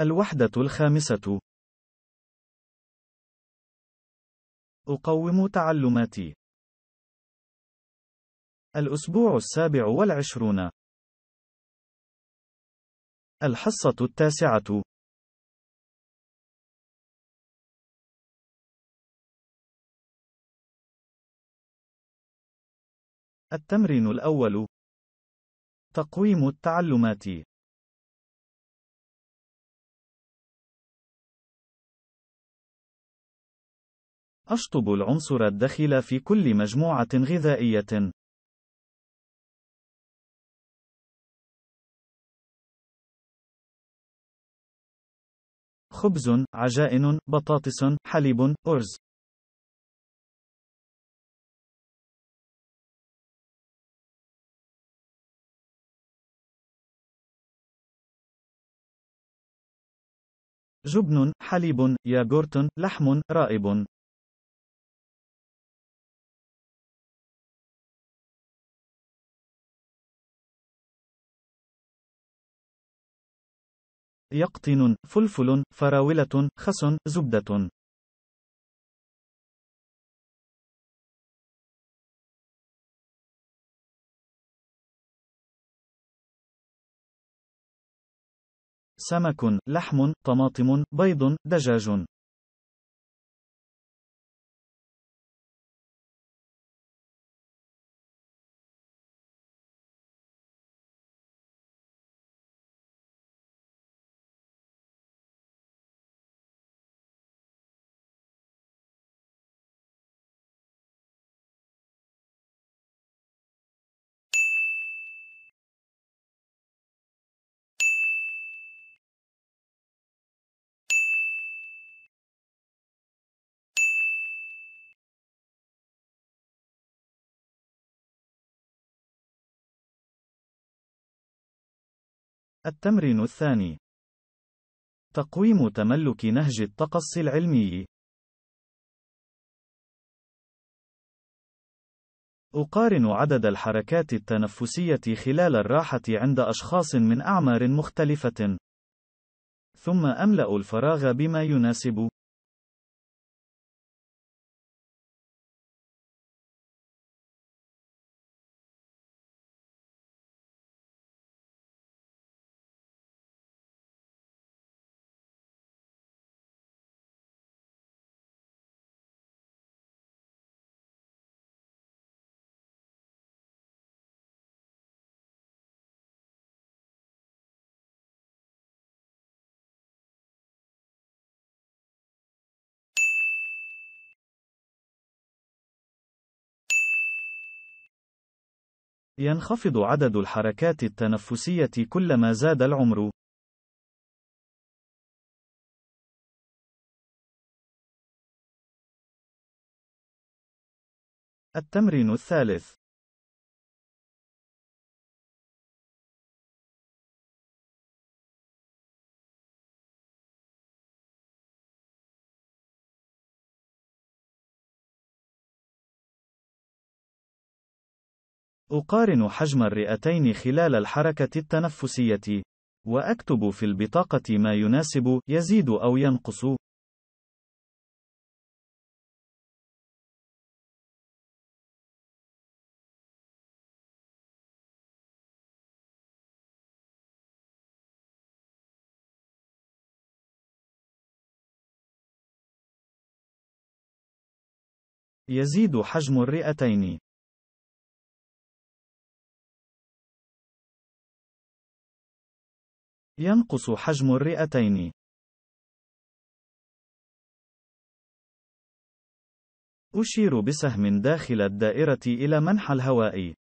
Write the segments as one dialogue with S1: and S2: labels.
S1: الوحدة الخامسة أقوم تعلماتي الأسبوع السابع والعشرون الحصة التاسعة التمرين الأول تقويم التعلمات أشطب العنصر الدخيل في كل مجموعة غذائية. خبز، عجائن، بطاطس، حليب، أرز. جبن، حليب، ياغورت، لحم، رائب. يقطن فلفل فراولة خس زبدة سمك لحم طماطم بيض دجاج التمرين الثاني تقويم تملك نهج التقصي العلمي أقارن
S2: عدد الحركات التنفسية خلال الراحة عند أشخاص من أعمار
S1: مختلفة. ثم أملأ الفراغ بما يناسب ينخفض عدد الحركات التنفسية كلما زاد العمر. التمرين الثالث أقارن حجم الرئتين خلال الحركة التنفسية، وأكتب في البطاقة ما يناسب، يزيد أو ينقص. يزيد حجم الرئتين ينقص حجم الرئتين. أشير بسهم داخل الدائرة إلى منحى الهواء.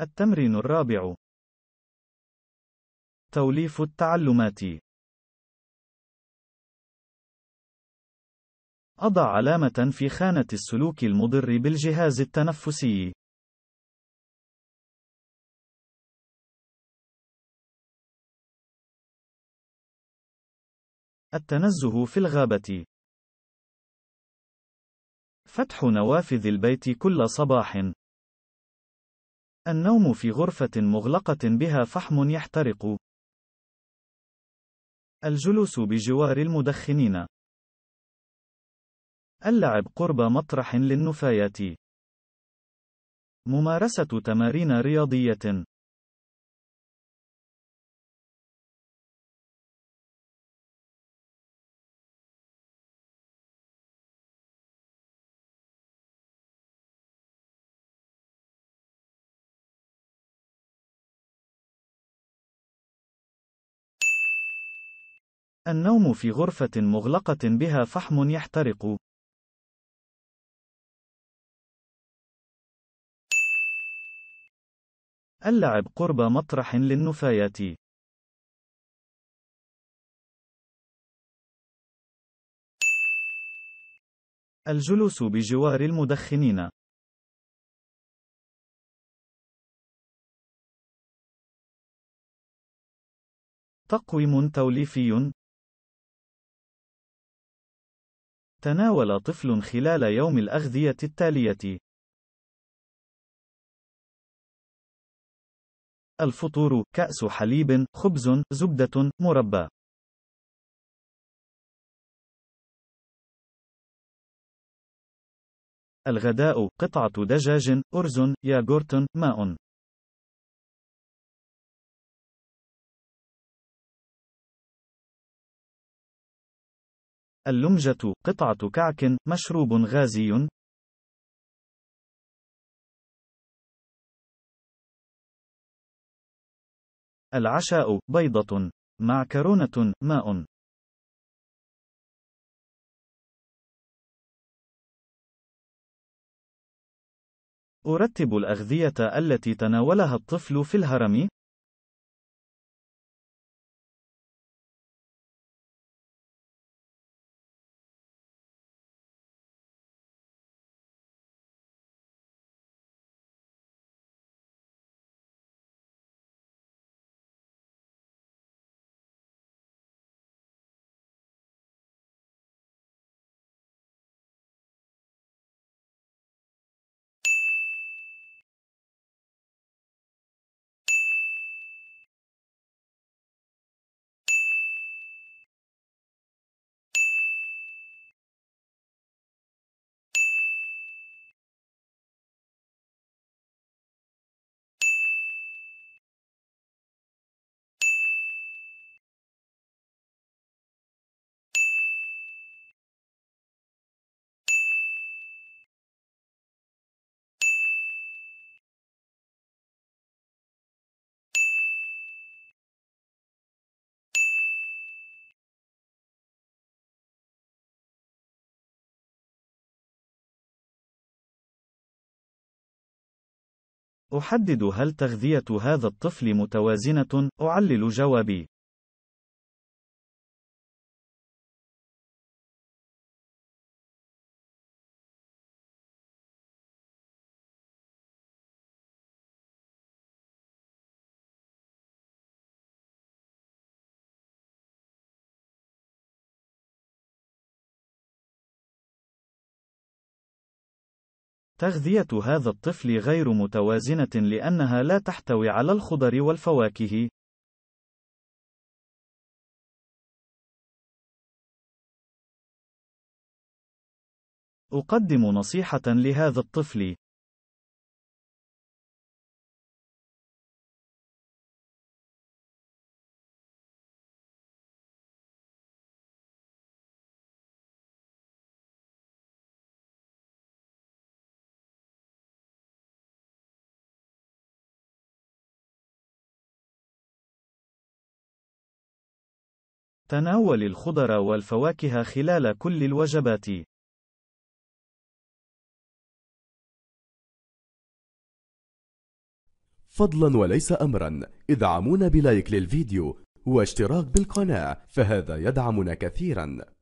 S1: التمرين الرابع توليف التعلمات أضع علامة في خانة السلوك المضر بالجهاز التنفسي. التنزه في الغابة.
S2: فتح نوافذ البيت كل صباح النوم في غرفة مغلقة بها فحم يحترق. الجلوس بجوار المدخنين. اللعب قرب مطرح
S1: للنفايات. ممارسة تمارين رياضية. النوم في غرفة مغلقة بها فحم يحترق. اللعب قرب مطرح للنفايات. الجلوس بجوار المدخنين. تقويم توليفي تناول طفل خلال يوم الأغذية التالية: الفطور: كأس حليب، خبز، زبدة، مربى. الغداء: قطعة دجاج، أرز، ياغورت، ماء. اللمجة قطعة كعك مشروب غازي العشاء بيضة معكرونة ماء أرتب الأغذية التي تناولها الطفل في الهرم أحدد هل تغذية هذا الطفل متوازنة؟ أعلل جوابي. تغذية هذا الطفل غير متوازنة لأنها لا تحتوي على الخضر والفواكه. أقدم نصيحة لهذا الطفل. تناول الخضر والفواكه خلال كل الوجبات. فضلا
S2: وليس أمرا ادعمونا بلايك للفيديو واشتراك بالقناة فهذا يدعمنا كثيرا